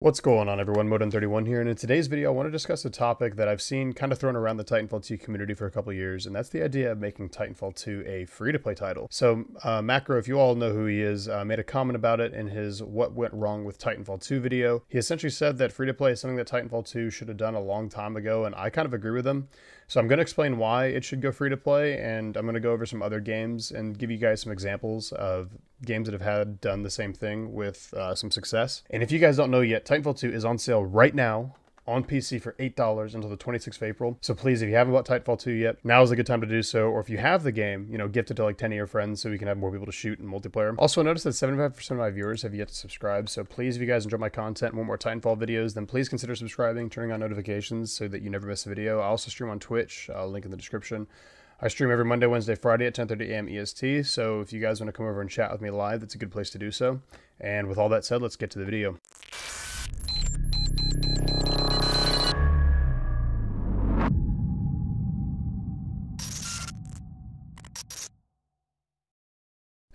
What's going on everyone, Modem31 here, and in today's video I want to discuss a topic that I've seen kind of thrown around the Titanfall 2 community for a couple years, and that's the idea of making Titanfall 2 a free-to-play title. So uh, Macro, if you all know who he is, uh, made a comment about it in his What Went Wrong with Titanfall 2 video. He essentially said that free-to-play is something that Titanfall 2 should have done a long time ago, and I kind of agree with him. So I'm going to explain why it should go free-to-play, and I'm going to go over some other games and give you guys some examples of games that have had done the same thing with uh, some success. And if you guys don't know yet, Titanfall 2 is on sale right now on PC for $8 until the 26th of April. So please, if you haven't bought Titanfall 2 yet, now is a good time to do so. Or if you have the game, you know, gift it to like 10 of your friends so we can have more people to shoot in multiplayer. Also, notice that 75% of my viewers have yet to subscribe. So please, if you guys enjoy my content, want more Titanfall videos, then please consider subscribing, turning on notifications so that you never miss a video. I also stream on Twitch, I'll uh, link in the description. I stream every Monday, Wednesday, Friday at 10:30 a.m. EST. So if you guys want to come over and chat with me live, that's a good place to do so. And with all that said, let's get to the video.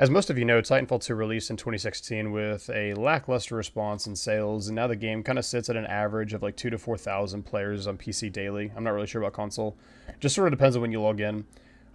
As most of you know, Titanfall 2 released in 2016 with a lackluster response in sales, and now the game kind of sits at an average of like 2 to 4,000 players on PC daily. I'm not really sure about console. Just sort of depends on when you log in.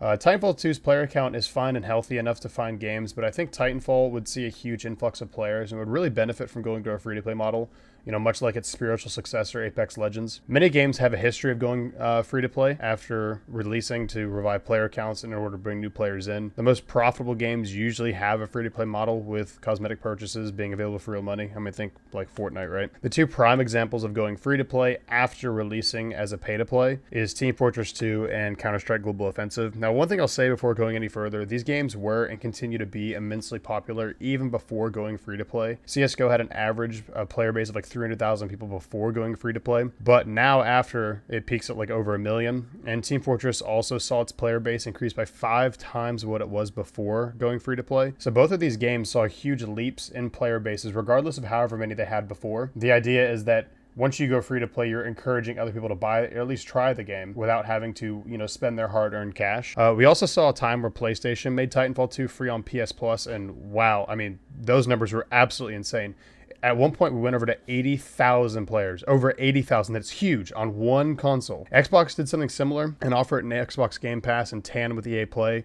Uh, Titanfall 2's player count is fine and healthy enough to find games, but I think Titanfall would see a huge influx of players and would really benefit from going to a free-to-play model, you know, much like its spiritual successor, Apex Legends. Many games have a history of going uh, free to play after releasing to revive player counts in order to bring new players in. The most profitable games usually have a free to play model with cosmetic purchases being available for real money. I mean, think like Fortnite, right? The two prime examples of going free to play after releasing as a pay to play is Team Fortress 2 and Counter Strike Global Offensive. Now, one thing I'll say before going any further, these games were and continue to be immensely popular even before going free to play. CSGO had an average uh, player base of like 3 300,000 people before going free to play, but now after it peaks at like over a million. And Team Fortress also saw its player base increase by five times what it was before going free to play. So both of these games saw huge leaps in player bases, regardless of however many they had before. The idea is that once you go free to play, you're encouraging other people to buy it, or at least try the game without having to, you know, spend their hard earned cash. Uh, we also saw a time where PlayStation made Titanfall 2 free on PS Plus, and wow, I mean, those numbers were absolutely insane at one point we went over to 80,000 players, over 80,000. That's huge on one console. Xbox did something similar and offered an Xbox Game Pass in tandem with EA Play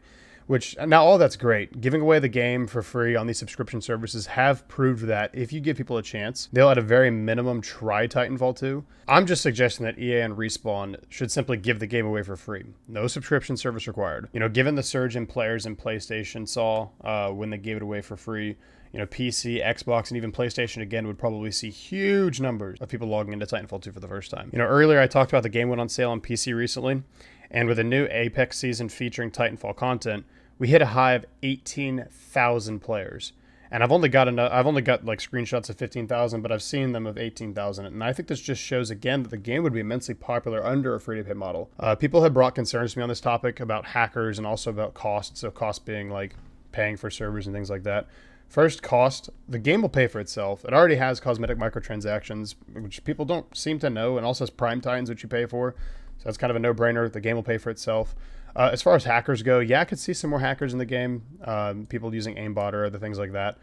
which now all that's great. Giving away the game for free on these subscription services have proved that if you give people a chance, they'll at a very minimum try Titanfall 2. I'm just suggesting that EA and Respawn should simply give the game away for free. No subscription service required. You know, given the surge in players in PlayStation saw uh, when they gave it away for free, you know, PC, Xbox, and even PlayStation again would probably see huge numbers of people logging into Titanfall 2 for the first time. You know, earlier I talked about the game went on sale on PC recently, and with a new Apex season featuring Titanfall content, we hit a high of 18,000 players. And I've only got enough, I've only got like screenshots of 15,000, but I've seen them of 18,000. And I think this just shows again that the game would be immensely popular under a free to play model. Uh, people have brought concerns to me on this topic about hackers and also about cost. So cost being like paying for servers and things like that. First, cost. The game will pay for itself. It already has cosmetic microtransactions, which people don't seem to know, and also has prime times, which you pay for. So that's kind of a no brainer. The game will pay for itself. Uh, as far as hackers go, yeah, I could see some more hackers in the game. Um, people using aimbot or other things like that,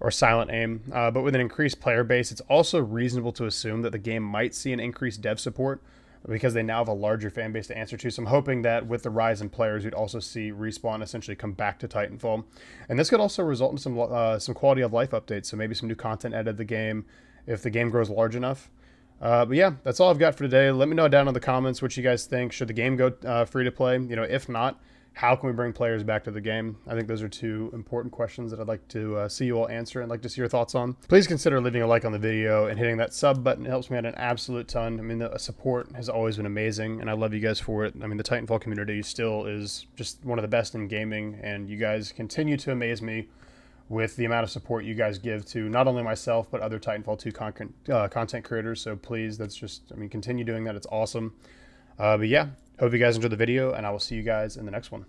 or silent aim. Uh, but with an increased player base, it's also reasonable to assume that the game might see an increased dev support because they now have a larger fan base to answer to. So I'm hoping that with the rise in players, we'd also see respawn essentially come back to Titanfall, and this could also result in some uh, some quality of life updates. So maybe some new content added to the game if the game grows large enough. Uh, but yeah, that's all I've got for today. Let me know down in the comments what you guys think. Should the game go uh, free to play? You know, if not, how can we bring players back to the game? I think those are two important questions that I'd like to uh, see you all answer and like to see your thoughts on. Please consider leaving a like on the video and hitting that sub button. It helps me out an absolute ton. I mean, the uh, support has always been amazing and I love you guys for it. I mean, the Titanfall community still is just one of the best in gaming and you guys continue to amaze me with the amount of support you guys give to not only myself but other Titanfall 2 con- uh, content creators. So please, that's just I mean, continue doing that. It's awesome. Uh, but yeah, hope you guys enjoyed the video, and I will see you guys in the next one.